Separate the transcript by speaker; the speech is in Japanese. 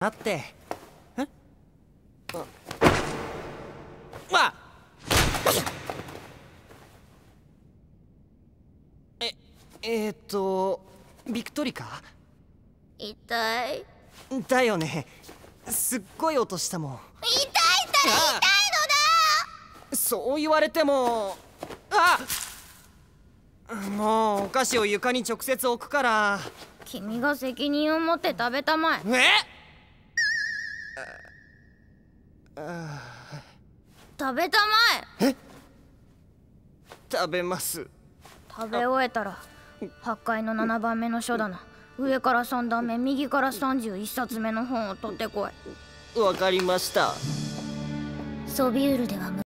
Speaker 1: 待って。えあ
Speaker 2: わえ、
Speaker 3: えー、っと、ビクトリカ痛いだよね。すっごい音したもん。
Speaker 4: 痛いったら痛いのだ
Speaker 1: そう言われても。あもうお菓子を床に直接置くから。君が責任を持って食べたまえ。え食べたま
Speaker 2: ええ食べます
Speaker 5: 食べ終えたら8階の7番目の書棚上から3段目右から31冊目の本を取ってこ
Speaker 2: いわかりました
Speaker 5: ソビュールでは